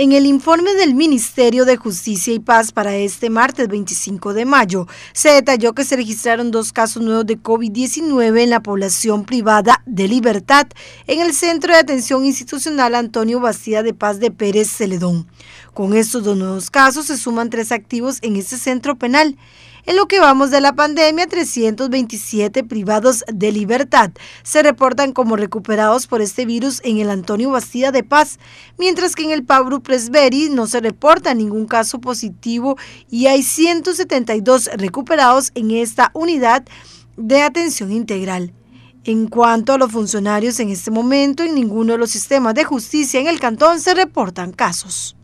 En el informe del Ministerio de Justicia y Paz para este martes 25 de mayo, se detalló que se registraron dos casos nuevos de COVID-19 en la población privada de libertad en el Centro de Atención Institucional Antonio Bastida de Paz de Pérez Celedón. Con estos dos nuevos casos se suman tres activos en este centro penal. En lo que vamos de la pandemia, 327 privados de libertad se reportan como recuperados por este virus en el Antonio Bastida de Paz, mientras que en el Pablo Presberi no se reporta ningún caso positivo y hay 172 recuperados en esta unidad de atención integral. En cuanto a los funcionarios, en este momento en ninguno de los sistemas de justicia en el cantón se reportan casos.